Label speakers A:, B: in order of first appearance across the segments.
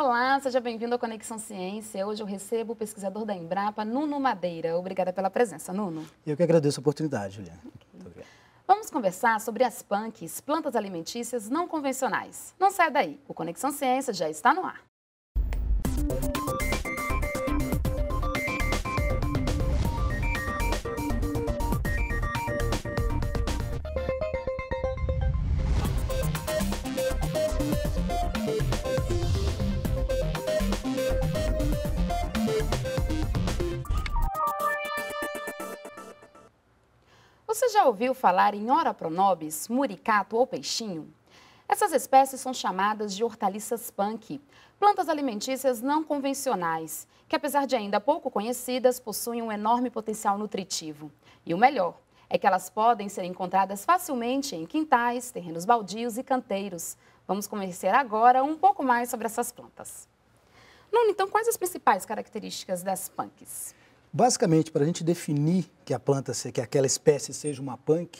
A: Olá, seja bem-vindo à Conexão Ciência. Hoje eu recebo o pesquisador da Embrapa, Nuno Madeira. Obrigada pela presença, Nuno.
B: Eu que agradeço a oportunidade, Juliana. Okay.
A: Vamos conversar sobre as PANCs, plantas alimentícias não convencionais. Não sai daí, o Conexão Ciência já está no ar. Você já ouviu falar em Oropronobis, muricato ou peixinho? Essas espécies são chamadas de hortaliças punk, plantas alimentícias não convencionais, que apesar de ainda pouco conhecidas, possuem um enorme potencial nutritivo. E o melhor é que elas podem ser encontradas facilmente em quintais, terrenos baldios e canteiros. Vamos conhecer agora um pouco mais sobre essas plantas. Nuno, então quais as principais características das punks?
B: Basicamente, para a gente definir que a planta, que aquela espécie seja uma punk,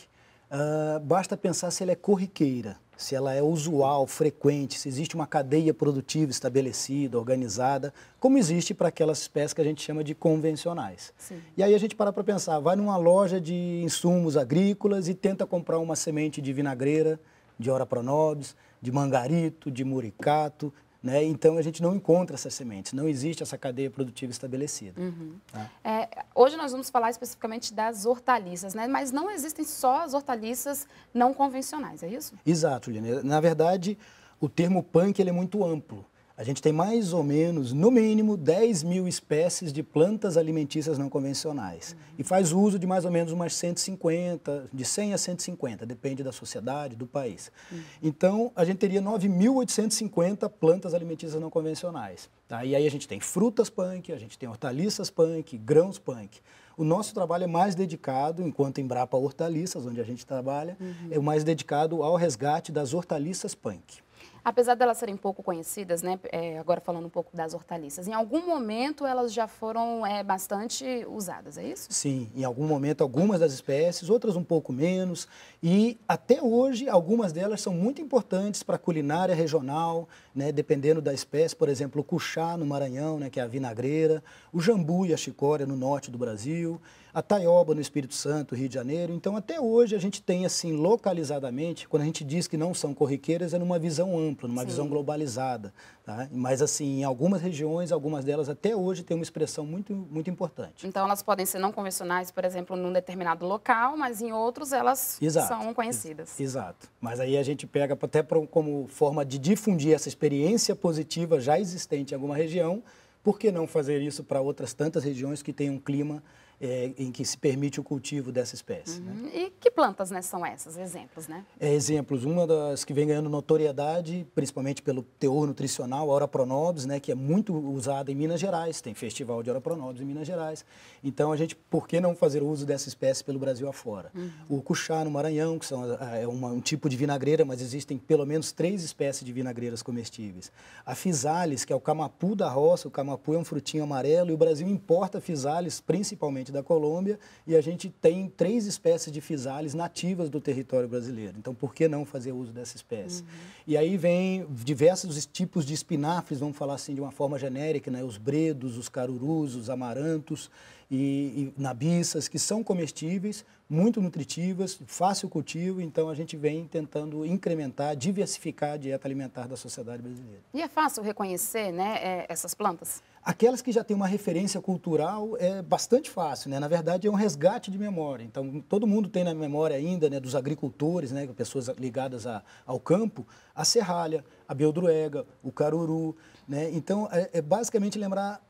B: uh, basta pensar se ela é corriqueira, se ela é usual, frequente, se existe uma cadeia produtiva estabelecida, organizada, como existe para aquelas espécies que a gente chama de convencionais. Sim. E aí a gente para para pensar, vai numa loja de insumos agrícolas e tenta comprar uma semente de vinagreira, de ora nobis, de mangarito, de muricato, né? Então a gente não encontra essas sementes, não existe essa cadeia produtiva estabelecida. Uhum. Tá?
A: É, hoje nós vamos falar especificamente das hortaliças, né? mas não existem só as hortaliças não convencionais, é isso?
B: Exato, Lina. Na verdade, o termo punk ele é muito amplo. A gente tem mais ou menos, no mínimo, 10 mil espécies de plantas alimentícias não convencionais. Uhum. E faz uso de mais ou menos umas 150, de 100 a 150, depende da sociedade, do país. Uhum. Então, a gente teria 9.850 plantas alimentícias não convencionais. Tá? E aí a gente tem frutas punk, a gente tem hortaliças punk, grãos punk. O nosso trabalho é mais dedicado, enquanto Embrapa Hortaliças, onde a gente trabalha, uhum. é o mais dedicado ao resgate das hortaliças punk
A: apesar delas serem pouco conhecidas, né, é, agora falando um pouco das hortaliças, em algum momento elas já foram é, bastante usadas, é isso?
B: Sim, em algum momento algumas das espécies, outras um pouco menos, e até hoje algumas delas são muito importantes para a culinária regional, né, dependendo da espécie, por exemplo, o cuchá no Maranhão, né, que é a vinagreira, o jambu e a chicória no norte do Brasil, a Taioba no Espírito Santo, Rio de Janeiro. Então, até hoje, a gente tem, assim, localizadamente, quando a gente diz que não são corriqueiras, é numa visão ampla, numa Sim. visão globalizada. Tá? Mas, assim, em algumas regiões, algumas delas, até hoje, tem uma expressão muito, muito importante.
A: Então, elas podem ser não convencionais, por exemplo, num determinado local, mas em outros elas exato, são conhecidas.
B: Exato. Mas aí a gente pega até como forma de difundir essa experiência positiva já existente em alguma região, por que não fazer isso para outras tantas regiões que têm um clima é, em que se permite o cultivo dessa espécie. Né?
A: Uhum. Né? E que plantas né, são essas? Exemplos, né?
B: É, exemplos. Uma das que vem ganhando notoriedade, principalmente pelo teor nutricional, a Ora Pronobis, né, que é muito usada em Minas Gerais. Tem festival de Ora Pronobis em Minas Gerais. Então, a gente, por que não fazer uso dessa espécie pelo Brasil afora? Uhum. O cuchá no Maranhão, que são, é uma, um tipo de vinagreira, mas existem pelo menos três espécies de vinagreiras comestíveis. A fisales, que é o camapu da roça. O camapu é um frutinho amarelo e o Brasil importa fisales, principalmente da Colômbia, e a gente tem três espécies de fisales nativas do território brasileiro. Então, por que não fazer uso dessa espécie? Uhum. E aí vem diversos tipos de espinafres, vamos falar assim de uma forma genérica, né? os bredos, os carurus, os amarantos e, e nabiças, que são comestíveis, muito nutritivas, fácil cultivo, então a gente vem tentando incrementar, diversificar a dieta alimentar da sociedade brasileira.
A: E é fácil reconhecer né, é, essas plantas?
B: Aquelas que já têm uma referência cultural é bastante fácil, né? Na verdade, é um resgate de memória. Então, todo mundo tem na memória ainda, né, dos agricultores, né, pessoas ligadas a, ao campo, a serralha, a beldroega, o caruru, né? Então, é, é basicamente lembrar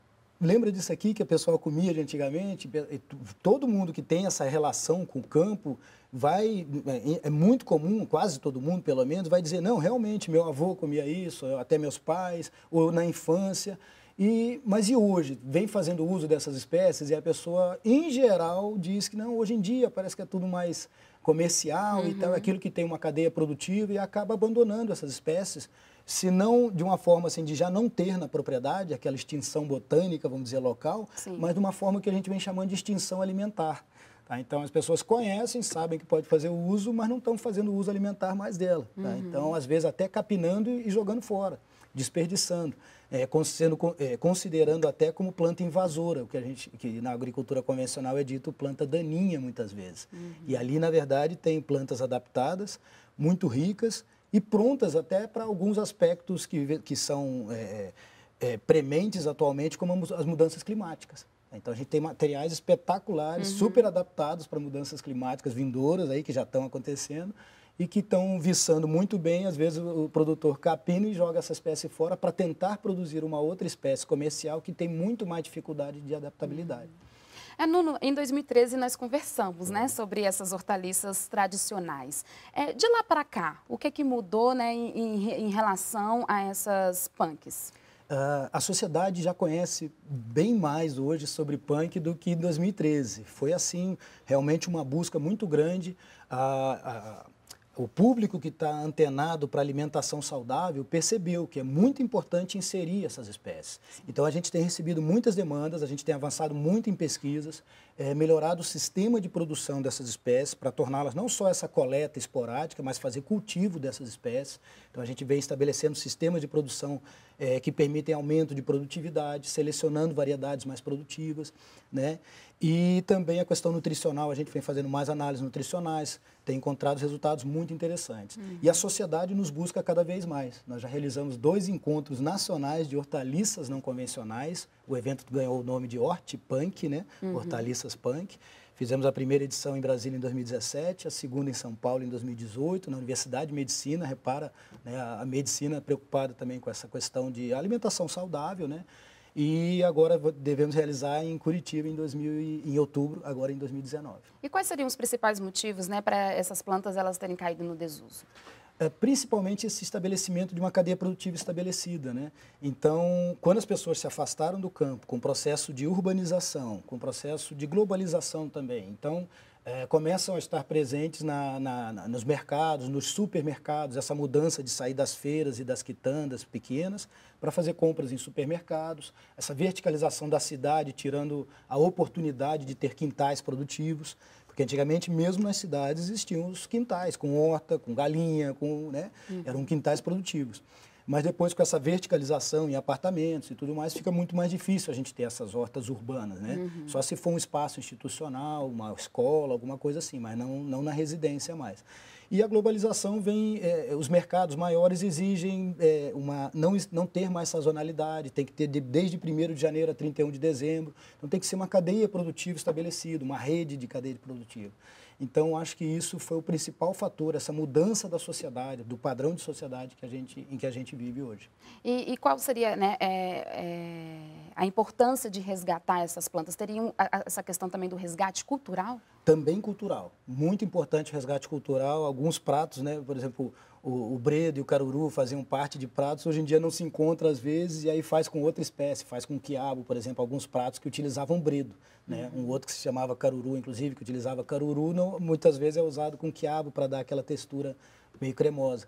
B: Lembra disso aqui que o pessoal comia de antigamente? Todo mundo que tem essa relação com o campo vai. É, é, é muito comum, quase todo mundo, pelo menos, vai dizer: não, realmente, meu avô comia isso, até meus pais, ou na infância. E, mas e hoje? Vem fazendo uso dessas espécies e a pessoa, em geral, diz que não, hoje em dia parece que é tudo mais comercial uhum. e tal, uhum. aquilo que tem uma cadeia produtiva e acaba abandonando essas espécies se não de uma forma assim de já não ter na propriedade aquela extinção botânica, vamos dizer, local, Sim. mas de uma forma que a gente vem chamando de extinção alimentar. Tá? Então, as pessoas conhecem, sabem que pode fazer o uso, mas não estão fazendo o uso alimentar mais dela. Tá? Uhum. Então, às vezes, até capinando e jogando fora, desperdiçando, é, sendo, é, considerando até como planta invasora, o que, a gente, que na agricultura convencional é dito planta daninha muitas vezes. Uhum. E ali, na verdade, tem plantas adaptadas, muito ricas, e prontas até para alguns aspectos que, que são é, é, prementes atualmente, como as mudanças climáticas. Então a gente tem materiais espetaculares, uhum. super adaptados para mudanças climáticas vindouras aí que já estão acontecendo e que estão viçando muito bem, às vezes o produtor capina e joga essa espécie fora para tentar produzir uma outra espécie comercial que tem muito mais dificuldade de adaptabilidade. Uhum.
A: É, Nuno, em 2013 nós conversamos né, sobre essas hortaliças tradicionais. É, de lá para cá, o que, é que mudou né, em, em relação a essas punks?
B: Uh, a sociedade já conhece bem mais hoje sobre punk do que em 2013. Foi assim, realmente uma busca muito grande. Uh, uh o público que está antenado para alimentação saudável percebeu que é muito importante inserir essas espécies. Então a gente tem recebido muitas demandas, a gente tem avançado muito em pesquisas, é, melhorado o sistema de produção dessas espécies para torná-las não só essa coleta esporádica, mas fazer cultivo dessas espécies. Então a gente vem estabelecendo sistemas de produção é, que permitem aumento de produtividade, selecionando variedades mais produtivas, né? E também a questão nutricional, a gente vem fazendo mais análises nutricionais, tem encontrado resultados muito interessantes. Uhum. E a sociedade nos busca cada vez mais. Nós já realizamos dois encontros nacionais de hortaliças não convencionais. O evento ganhou o nome de Punk né? Uhum. Hortaliças Punk. Fizemos a primeira edição em Brasília em 2017, a segunda em São Paulo em 2018, na Universidade de Medicina. Repara, né, a medicina preocupada também com essa questão de alimentação saudável, né? E agora devemos realizar em Curitiba em, 2000, em outubro, agora em 2019.
A: E quais seriam os principais motivos né, para essas plantas elas terem caído no desuso?
B: É, principalmente esse estabelecimento de uma cadeia produtiva estabelecida. Né? Então, quando as pessoas se afastaram do campo, com o processo de urbanização, com o processo de globalização também. Então, é, começam a estar presentes na, na, na, nos mercados, nos supermercados, essa mudança de sair das feiras e das quitandas pequenas para fazer compras em supermercados, essa verticalização da cidade, tirando a oportunidade de ter quintais produtivos. Porque antigamente, mesmo nas cidades, existiam os quintais, com horta, com galinha, com, né? Uhum. eram quintais produtivos. Mas depois, com essa verticalização em apartamentos e tudo mais, fica muito mais difícil a gente ter essas hortas urbanas, né? Uhum. Só se for um espaço institucional, uma escola, alguma coisa assim, mas não, não na residência mais. E a globalização vem, é, é, os mercados maiores exigem é, uma, não, não ter mais sazonalidade, tem que ter de, desde 1 de janeiro a 31 de dezembro. Então tem que ser uma cadeia produtiva estabelecida, uma rede de cadeia produtiva. Então, acho que isso foi o principal fator, essa mudança da sociedade, do padrão de sociedade que a gente, em que a gente vive hoje.
A: E, e qual seria né, é, é, a importância de resgatar essas plantas? Teria um, a, essa questão também do resgate cultural?
B: também cultural. Muito importante o resgate cultural. Alguns pratos, né? por exemplo, o, o, bredo e o caruru faziam parte de pratos, hoje em dia não se encontra às vezes, e aí faz com outra espécie, faz com quiabo, por exemplo, alguns pratos que utilizavam bredo. Né? Uhum. Um outro que se chamava caruru, inclusive, que utilizava caruru, não, muitas vezes é usado com quiabo para dar aquela textura meio cremosa.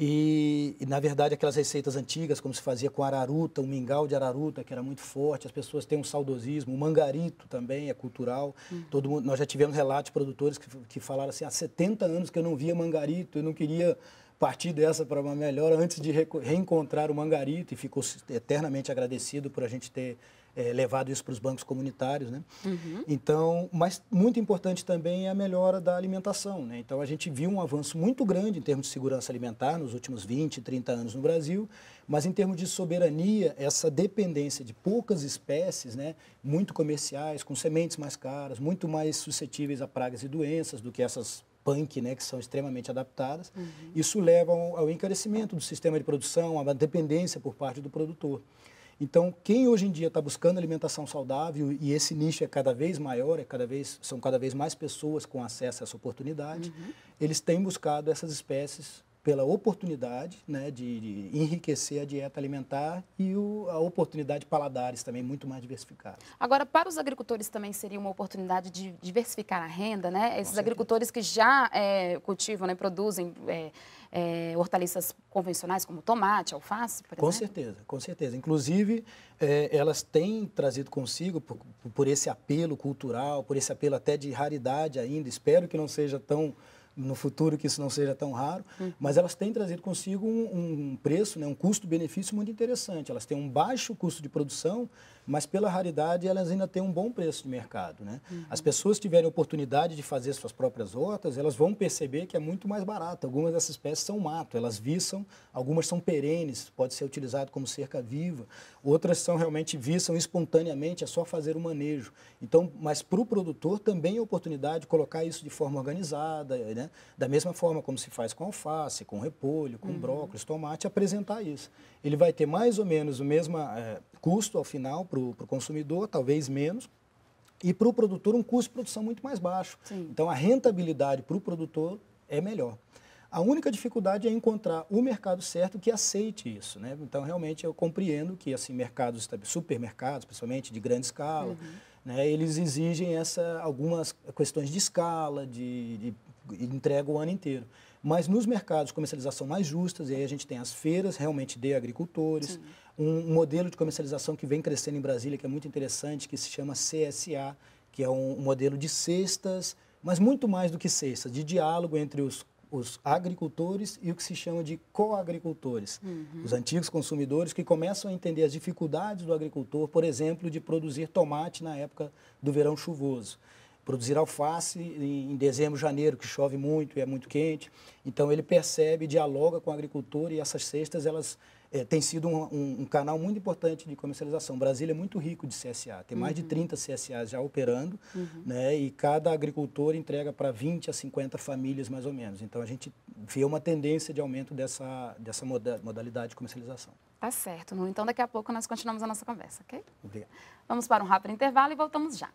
B: E, e, na verdade, aquelas receitas antigas, como se fazia com araruta, o mingau de araruta, que era muito forte, as pessoas têm um saudosismo, o mangarito também é cultural. Hum. Todo mundo, nós já tivemos relatos de produtores que, que falaram assim, há 70 anos que eu não via mangarito, eu não queria partir dessa para uma melhora antes de reencontrar o mangarito, e ficou eternamente agradecido por a gente ter é, levado isso para os bancos comunitários, né? Uhum. Então, mas muito importante também é a melhora da alimentação, né? Então, a gente viu um avanço muito grande em termos de segurança alimentar nos últimos 20, 30 anos no Brasil, mas em termos de soberania, essa dependência de poucas espécies, né? Muito comerciais, com sementes mais caras, muito mais suscetíveis a pragas e doenças do que essas punk, né, que são extremamente adaptadas, uhum. isso leva ao, ao encarecimento do sistema de produção, a dependência por parte do produtor. Então, quem hoje em dia está buscando alimentação saudável e esse nicho é cada vez maior, é cada vez, são cada vez mais pessoas com acesso a essa oportunidade, uhum. eles têm buscado essas espécies pela oportunidade né, de, de, enriquecer a dieta alimentar e o, a oportunidade de paladares também muito mais diversificada.
A: Agora, para os agricultores também seria uma oportunidade de diversificar a renda, né? Esses agricultores que já é, cultivam, né, produzem é, é, hortaliças convencionais como tomate, alface, por
B: com exemplo? Com certeza, com certeza. Inclusive, é, elas têm trazido consigo, por, por esse apelo cultural, por esse apelo até de raridade ainda, espero que não seja tão no futuro que isso não seja tão raro, uhum. mas elas têm trazido consigo um, um preço, né, um custo-benefício muito interessante. Elas têm um baixo custo de produção, mas pela raridade elas ainda têm um bom preço de mercado. Né? Uhum. As pessoas tiverem oportunidade de fazer suas próprias hortas, elas vão perceber que é muito mais barato. Algumas dessas espécies são mato, elas viçam, algumas são perenes, pode ser utilizado como cerca viva, outras são realmente viçam espontaneamente, é só fazer o manejo. Então, mas para o produtor também é oportunidade de colocar isso de forma organizada, né? da mesma forma como se faz com alface, com repolho, com uhum. brócolis, tomate, apresentar isso. Ele vai ter mais ou menos o mesmo é, eh, custo ao final para para o consumidor, talvez menos, e para o produtor um custo de produção muito mais baixo. Sim. Então a rentabilidade para o produtor é melhor. A única dificuldade é encontrar o mercado certo que aceite isso, né? Então realmente eu compreendo que assim mercados, supermercados, principalmente de grande escala, uhum. né, eles exigem essa algumas questões de escala, de, de entrega o ano inteiro. Mas nos mercados de comercialização mais justas, e aí a gente tem as feiras realmente de agricultores, um, um modelo de comercialização que vem crescendo em Brasília, que é muito interessante, que se chama CSA, que é um, um modelo de cestas, mas muito mais do que cestas, de diálogo entre os os agricultores e o que se chama de coagricultores, uhum. os antigos consumidores que começam a entender as dificuldades do agricultor, por exemplo, de produzir tomate na época do verão chuvoso produzir alface em, dezembro, janeiro, que chove muito e é muito quente. Então ele percebe, dialoga com o agricultor e essas cestas elas é, sido um, um, um, canal muito importante de comercialização. Brasil é muito rico de CSA, tem uhum. mais de 30 uhum. CSAs já operando, uhum. né, e cada agricultor entrega para 20 a 50 famílias, mais ou menos. Então, a gente vê uma tendência de aumento dessa, dessa moda, modalidade de comercialização.
A: Tá certo, Lu. Então, daqui a pouco nós continuamos a nossa conversa, ok? Obrigado. Vamos para um rápido intervalo e voltamos já.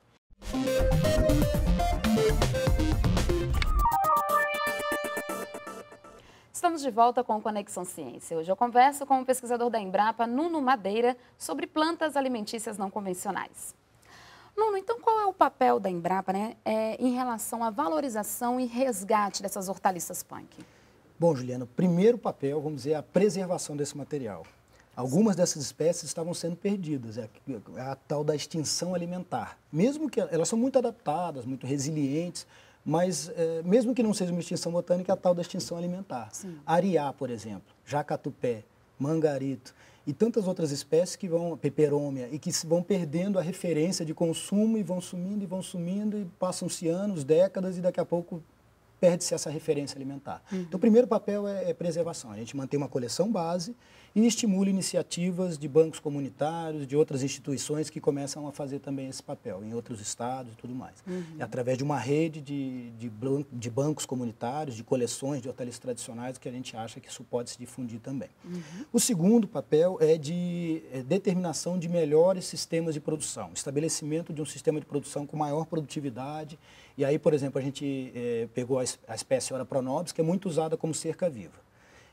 A: Estamos de volta com Conexão Ciência. Hoje eu converso com o pesquisador da Embrapa, Nuno Madeira, sobre plantas alimentícias não convencionais. Nuno, então qual é o papel da Embrapa né, é, em relação à valorização e resgate dessas hortaliças punk?
B: Bom, Juliana, o primeiro papel, vamos dizer, é a preservação desse material. Algumas dessas espécies estavam sendo perdidas, é, é a, tal da extinção alimentar. Mesmo que elas são muito adaptadas, muito resilientes, mas é, mesmo que não seja uma extinção botânica, é a tal da extinção alimentar. Sim. Ariá, por exemplo, jacatupé, mangarito e tantas outras espécies que vão, peperômia, e que vão perdendo a referência de consumo e vão sumindo e vão sumindo e passam-se anos, décadas e daqui a pouco perde-se essa referência alimentar. Uhum. Então, o primeiro papel é, é preservação. A gente mantém uma coleção base e estimula iniciativas de bancos comunitários, de outras instituições que começam a fazer também esse papel, em outros estados e tudo mais. Uhum. É através de uma rede de, de, de, bancos comunitários, de coleções de hotéis tradicionais, que a gente acha que isso pode se difundir também. Uhum. O segundo papel é de é determinação de melhores sistemas de produção, estabelecimento de um sistema de produção com maior produtividade. E aí, por exemplo, a gente é, pegou a, a espécie Ora pronobis, que é muito usada como cerca-viva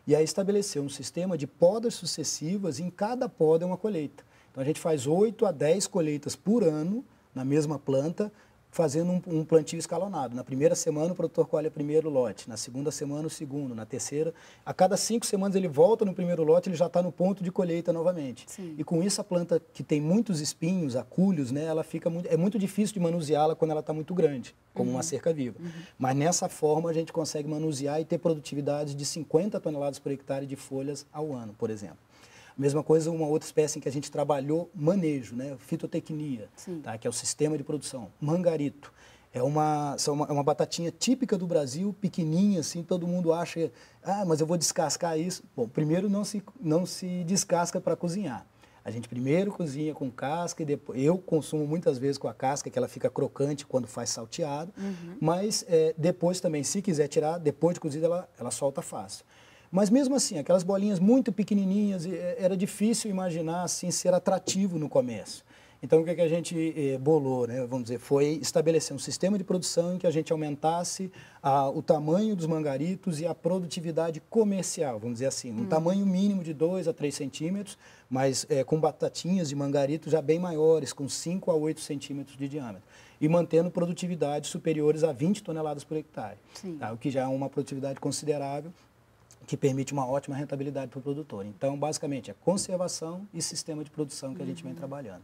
B: e aí estabeleceu um sistema de podas sucessivas em cada poda é uma colheita. Então a gente faz 8 a 10 colheitas por ano na mesma planta fazendo um, um, plantio escalonado. Na primeira semana, o produtor colhe o primeiro lote, na segunda semana, o segundo, na terceira. A cada cinco semanas, ele volta no primeiro lote, ele já está no ponto de colheita novamente. Sim. E com isso, a planta que tem muitos espinhos, acúlios, né, ela fica muito, é muito difícil de manuseá-la quando ela está muito grande, como uhum. uma cerca viva. Uhum. Mas nessa forma, a gente consegue manusear e ter produtividades de 50 toneladas por hectare de folhas ao ano, por exemplo. Mesma coisa, uma outra espécie em que a gente trabalhou manejo, né? fitotecnia, tá? que é o sistema de produção. Mangarito. É uma, são uma, é uma batatinha típica do Brasil, pequenininha, assim, todo mundo acha, ah, mas eu vou descascar isso. Bom, primeiro não se, não se descasca para cozinhar. A gente primeiro cozinha com casca e depois. Eu consumo muitas vezes com a casca, que ela fica crocante quando faz salteado. Uhum. Mas é, depois também, se quiser tirar, depois de cozida, ela, ela solta fácil. Mas mesmo assim, aquelas bolinhas muito pequenininhas, eh, era difícil imaginar assim ser atrativo no comércio Então, o que, é que a gente eh, bolou, né, vamos dizer, foi estabelecer um sistema de produção em que a gente aumentasse a, o tamanho dos mangaritos e a produtividade comercial, vamos dizer assim, um hum. tamanho mínimo de 2 a 3 centímetros, mas eh, com batatinhas de mangarito já bem maiores, com 5 a 8 centímetros de diâmetro, e mantendo produtividades superiores a 20 toneladas por hectare, tá, o que já é uma produtividade considerável que permite uma ótima rentabilidade para o produtor. Então, basicamente, é conservação e sistema de produção que a gente vem uhum. trabalhando.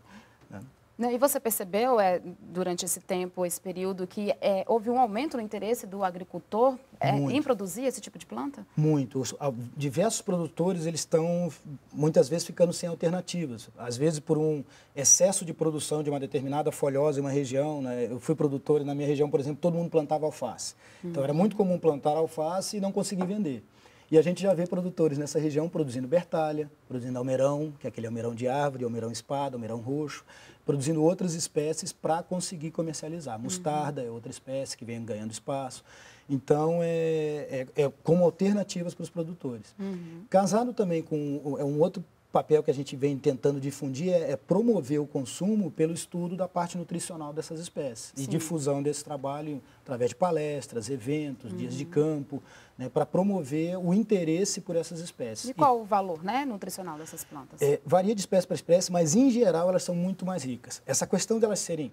A: Né? E você percebeu é, durante esse tempo, esse período, que é, houve um aumento no interesse do agricultor é, em produzir esse tipo de planta?
B: Muito. Os, diversos produtores eles estão muitas vezes ficando sem alternativas. Às vezes por um excesso de produção de uma determinada folhosa em uma região. Né? Eu fui produtor e na minha região, por exemplo, todo mundo plantava alface. Então uhum. era muito comum plantar alface e não conseguir vender. E a gente já vê produtores nessa região produzindo bertalha, produzindo almeirão, que é aquele almeirão de árvore, almeirão espada, almeirão roxo, produzindo outras espécies para conseguir comercializar. Mostarda uhum. é outra espécie que vem ganhando espaço. Então, é, é, é como alternativas para os produtores. Uhum. Casado também com é um outro papel que a gente vem tentando difundir é, é promover o consumo pelo estudo da parte nutricional dessas espécies Sim. e difusão desse trabalho através de palestras, eventos, uhum. dias de uhum. campo, né, para promover o interesse por essas espécies. De
A: qual e, o valor né, nutricional dessas plantas?
B: É, varia de espécie para espécie, mas em geral elas são muito mais ricas. Essa questão delas de serem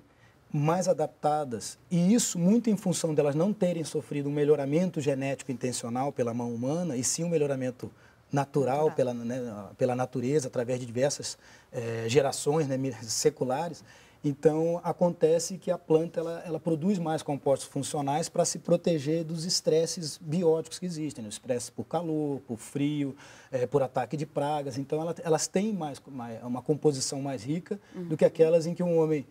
B: mais adaptadas, e isso muito em função delas não terem sofrido um melhoramento genético intencional pela mão humana, e sim um melhoramento natural pela, né, pela natureza, através de diversas é, gerações né, seculares. Então, acontece que a planta ela, ela produz mais compostos funcionais para se proteger dos estresses bióticos que existem, né? estresse por calor, por frio, é, por ataque de pragas. Então, ela, elas têm mais, mais, uma composição mais rica uhum. do que aquelas em que um homem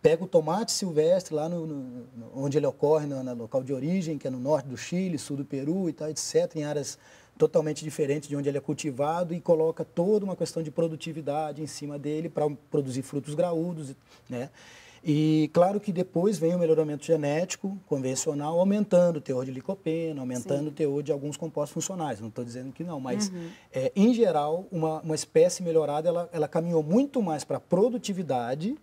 B: pega o tomate silvestre lá no, no onde ele ocorre, no, no, local de origem, que é no norte do Chile, sul do Peru e tal, etc., em áreas totalmente diferente de onde ele é cultivado e coloca toda uma questão de produtividade em cima dele para produzir frutos graúdos, né? E claro que depois vem o melhoramento genético convencional, aumentando o teor de licopeno, aumentando Sim. o teor de alguns compostos funcionais. Não estou dizendo que não, mas uhum. é, em geral, uma, uma espécie melhorada ela, ela caminhou muito mais para a produtividade,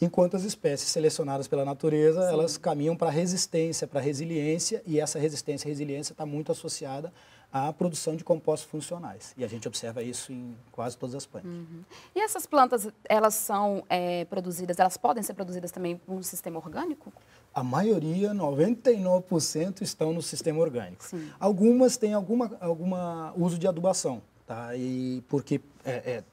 B: enquanto as espécies selecionadas pela natureza Sim. elas caminham para resistência, para resiliência, e essa resistência e resiliência está muito associada a produção de compostos funcionais. E a gente observa isso em quase todas as plantas. Uhum.
A: E essas plantas, elas são é, produzidas, elas podem ser produzidas também por um sistema orgânico?
B: A maioria, 99%, estão no sistema orgânico. Sim. Algumas têm alguma, alguma uso de adubação, tá? E porque é, é,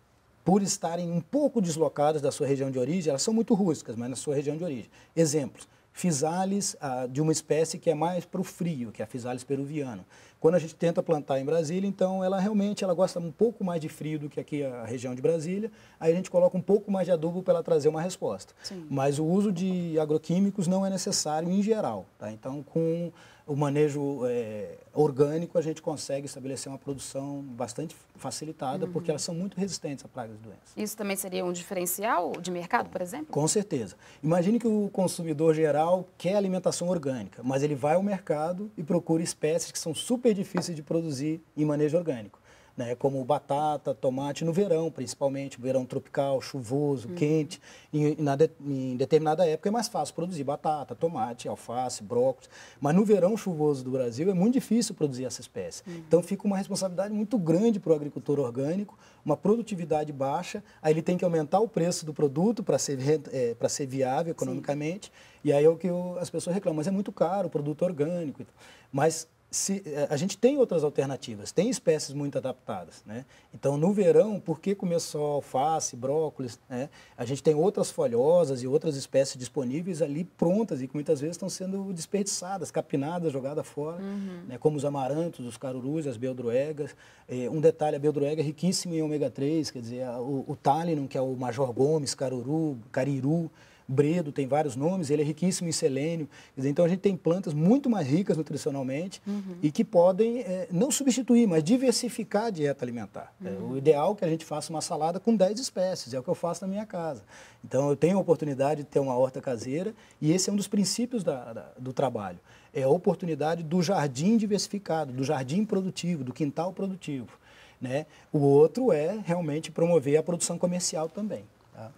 B: por estarem um pouco deslocadas da sua região de origem, elas são muito rústicas, mas na sua região de origem. Exemplos, fizales ah, de uma espécie que é mais para o frio, que é a Physalis peruviana. Quando a gente tenta plantar em Brasília, então ela realmente ela gosta um pouco mais de frio do que aqui a região de Brasília. Aí a gente coloca um pouco mais de adubo para ela trazer uma resposta. Sim. Mas o uso de agroquímicos não é necessário em geral. Tá? Então, com o manejo é, orgânico, a gente consegue estabelecer uma produção bastante facilitada, uhum. porque elas são muito resistentes a pragas e doenças.
A: Isso também seria um diferencial de mercado, por exemplo? Com
B: certeza. Imagine que o consumidor geral quer alimentação orgânica, mas ele vai ao mercado e procura espécies que são super super difíceis de produzir em manejo orgânico, né? como batata, tomate, no verão principalmente, verão tropical, chuvoso, uhum. quente. Em, de, em determinada época é mais fácil produzir batata, tomate, alface, brócolis, mas no verão chuvoso do Brasil é muito difícil produzir essa espécie. Uhum. Então fica uma responsabilidade muito grande para o agricultor orgânico, uma produtividade baixa, aí ele tem que aumentar o preço do produto para ser, é, ser viável economicamente, Sim. e aí é o que as pessoas reclamam, mas é muito caro o produto orgânico. Mas se, eh, a gente tem outras alternativas, tem espécies muito adaptadas. Né? Então, no verão, por que comer só alface, brócolis? Né? A gente tem outras folhosas e outras espécies disponíveis ali prontas e que muitas vezes estão sendo desperdiçadas, capinadas, jogadas fora, uhum. né? como os amarantos, os carurus, as beldroegas. Eh, um detalhe, a beldroega é riquíssima em ômega 3, quer dizer, o, o talinum, que é o Major Gomes, caruru, cariru, Bredo tem vários nomes, ele é riquíssimo em selênio. Então a gente tem plantas muito mais ricas nutricionalmente uhum. e que podem é, não substituir, mas diversificar a dieta alimentar. É, uhum. É, o ideal é que a gente faça uma salada com 10 espécies, é o que eu faço na minha casa. Então eu tenho a oportunidade de ter uma horta caseira e esse é um dos princípios da, da, do trabalho. É a oportunidade do jardim diversificado, do jardim produtivo, do quintal produtivo. Né? O outro é realmente promover a produção
A: comercial também. Tá?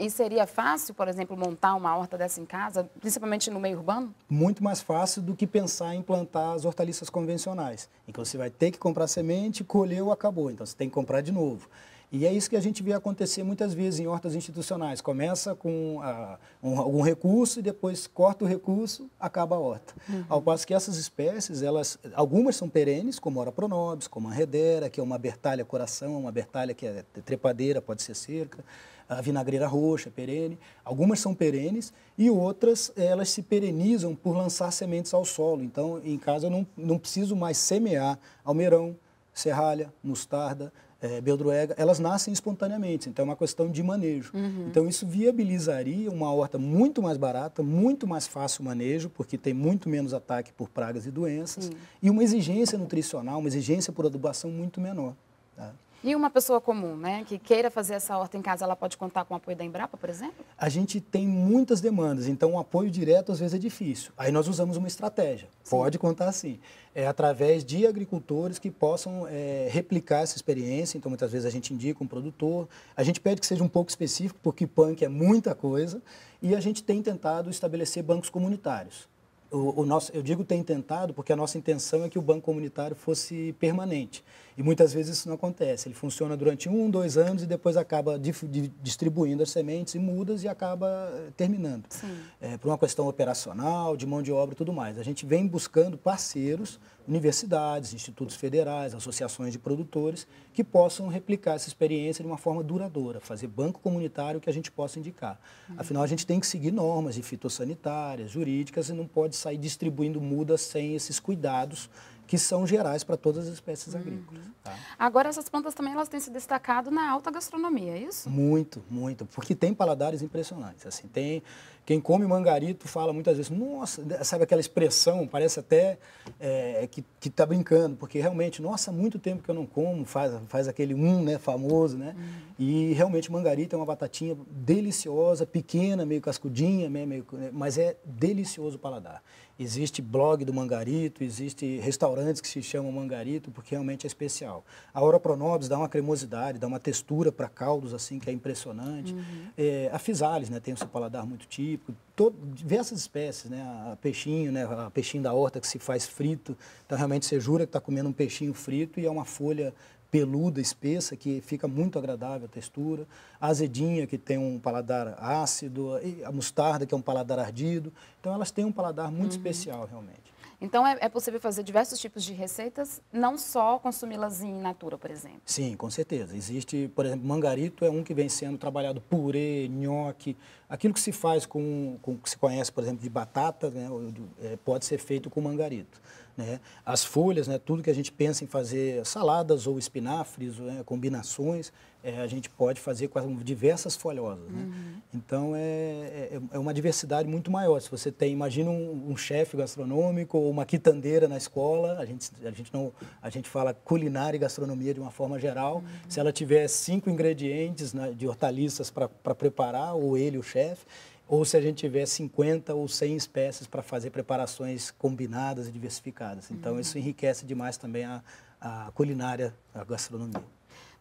A: E seria fácil, por exemplo, montar uma horta dessa em casa, principalmente no meio urbano?
B: Muito mais fácil do que pensar em plantar as hortaliças convencionais, em que você vai ter que comprar semente, colheu, acabou, então você tem que comprar de novo. E é isso que a gente vê acontecer muitas vezes em hortas institucionais. Começa com ah, algum um, recurso e depois corta o recurso, acaba a horta. Uhum. Ao passo que essas espécies, elas, algumas são perenes, como Ora pronobis, como a redera, que é uma bertalha coração, uma bertalha que é trepadeira, pode ser cerca a vinagreira roxa, é perene. Algumas são perenes e outras eh, elas se perenizam por lançar sementes ao solo. Então, em casa, eu não, não preciso mais semear almeirão, serralha, mostarda, é, beldroega, elas nascem espontaneamente, então é uma questão de manejo. Uhum. Então isso viabilizaria uma horta muito mais barata, muito mais fácil o manejo, porque tem muito menos ataque por pragas e doenças, e uma exigência nutricional, uma exigência por adubação muito menor. Tá?
A: E uma pessoa comum, né, que queira fazer essa horta em casa, ela pode contar com o apoio da Embrapa, por exemplo?
B: A gente tem muitas demandas, então o apoio direto às vezes é difícil. Aí nós usamos uma estratégia, sim. pode contar assim, é através de agricultores que possam é, replicar essa experiência. Então muitas vezes a gente indica um produtor, a gente pede que seja um pouco específico, porque punk é muita coisa, e a gente tem tentado estabelecer bancos comunitários. O, o nosso, eu digo tem tentado porque a nossa intenção é que o banco comunitário fosse permanente. E muitas vezes isso não acontece. Ele funciona durante um, dois anos e depois acaba distribuindo as sementes e mudas e acaba eh, terminando. É, por uma questão operacional, de mão de obra e tudo mais. A gente vem buscando parceiros, universidades, institutos federais, associações de produtores, que possam replicar essa experiência de uma forma duradoura, fazer banco comunitário que a gente possa indicar. Uhum. Afinal, a gente tem que seguir normas de fitossanitárias, jurídicas, e não pode sair distribuindo mudas sem esses cuidados que são gerais para todas as espécies uhum. agrícolas. Tá?
A: Agora, essas plantas também elas têm se destacado na alta gastronomia, é isso?
B: Muito, muito, porque tem paladares impressionantes. Assim, tem quem come mangarito fala muitas vezes, nossa, sabe aquela expressão, parece até é, que está brincando, porque realmente, nossa, muito tempo que eu não como, faz, faz aquele um, né, famoso, né? Uhum. E realmente mangarito é uma batatinha deliciosa, pequena, meio cascudinha, né, meio, né, mas é delicioso o paladar. Existe blog do mangarito, existe restaurantes que se chamam mangarito, porque realmente é especial. A Aura Pronobis dá uma cremosidade, dá uma textura para caldos, assim, que é impressionante. Uhum. É, a Fisales, né, tem o seu paladar muito típico típico, todo, diversas espécies, né? A peixinho, né? A peixinho da horta que se faz frito. Então, realmente, você jura que está comendo um peixinho frito e é uma folha peluda, espessa, que fica muito agradável a textura, a azedinha, que tem um paladar ácido, a mostarda, que é um paladar ardido. Então, elas têm um paladar muito uhum. especial, realmente.
A: Então, é, é possível fazer diversos tipos de receitas, não só consumi-las em natura, por exemplo.
B: Sim, com certeza. Existe, por exemplo, mangarito é um que vem sendo trabalhado purê, nhoque. Aquilo que se faz com, com que se conhece, por exemplo, de batata, né, é, pode ser feito com mangarito. Né? As folhas, né, tudo que a gente pensa em fazer saladas ou espinafres, né, combinações, é, a gente pode fazer com diversas folhosas. Né? Uhum. Então, é, é, é, uma diversidade muito maior. Se você tem, imagina um, um chefe gastronômico ou uma quitandeira na escola, a gente, a gente, não, a gente fala culinária e gastronomia de uma forma geral. Uhum. Se ela tiver cinco ingredientes né, de hortaliças para preparar, ou ele, o chefe, ou se a gente tiver 50 ou 100 espécies para fazer preparações combinadas e diversificadas. Então, uhum. isso enriquece demais também a, a culinária, a gastronomia.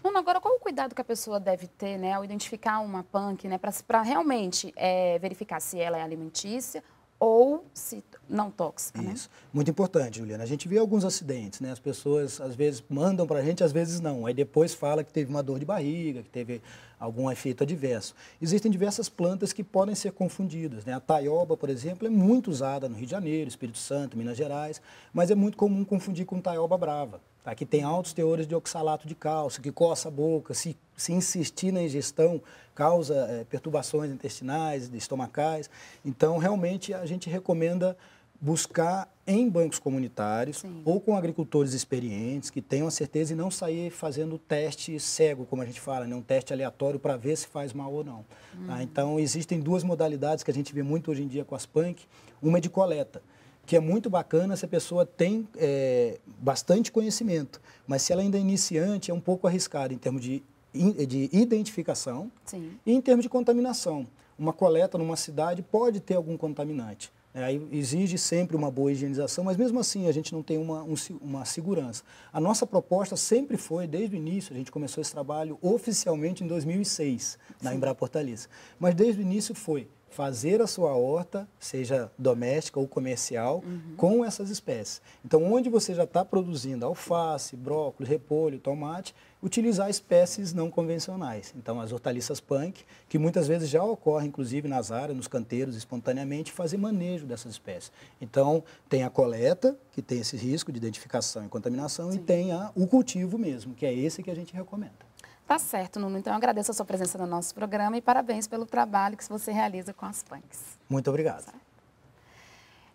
A: Nuno, agora qual o cuidado que a pessoa deve ter né, ao identificar uma punk, né, para realmente é, verificar se ela é alimentícia ou se não tóxica. Né? Isso.
B: Né? Muito importante, Juliana. A gente vê alguns acidentes, né? As pessoas às vezes mandam para a gente, às vezes não. Aí depois fala que teve uma dor de barriga, que teve algum efeito adverso. Existem diversas plantas que podem ser confundidas, né? A taioba, por exemplo, é muito usada no Rio de Janeiro, Espírito Santo, Minas Gerais, mas é muito comum confundir com taioba brava. Tá? Que tem altos teores de oxalato de cálcio, que coça a boca, se, se insistir na ingestão, causa é, perturbações intestinais, estomacais. Então, realmente, a gente recomenda buscar em bancos comunitários Sim. ou com agricultores experientes que tenham a certeza e não sair fazendo teste cego, como a gente fala, né? um teste aleatório para ver se faz mal ou não. Tá? Uhum. Então, existem duas modalidades que a gente vê muito hoje em dia com as PANC. Uma é de coleta, que é muito bacana se a pessoa tem é, bastante conhecimento, mas se ela ainda é iniciante, é um pouco arriscado em termos de, de identificação Sim. e em termos de contaminação. Uma coleta numa cidade pode ter algum contaminante. É, exige sempre uma boa higienização, mas mesmo assim a gente não tem uma, um, uma segurança. A nossa proposta sempre foi, desde o início, a gente começou esse trabalho oficialmente em 2006, na Embraer Hortaliça, mas desde o início foi fazer a sua horta, seja doméstica ou comercial, uhum. com essas espécies. Então, onde você já está produzindo alface, brócolis, repolho, tomate, utilizar espécies não convencionais. Então, as hortaliças punk, que muitas vezes já ocorrem, inclusive nas áreas, nos canteiros, espontaneamente, fazer manejo dessas espécies. Então, tem a coleta, que tem esse risco de identificação e contaminação, Sim. e tem a, o cultivo mesmo, que é esse que a gente recomenda.
A: Tá certo, Nuno. Então, eu agradeço a sua presença no nosso programa e parabéns pelo trabalho que você realiza com as punks.
B: Muito obrigado. Tá certo?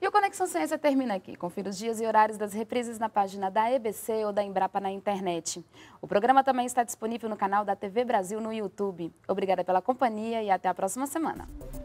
A: E o Conexão Ciência termina aqui. Confira os dias e horários das reprises na página da EBC ou da Embrapa na internet. O programa também está disponível no canal da TV Brasil no YouTube. Obrigada pela companhia e até a próxima semana.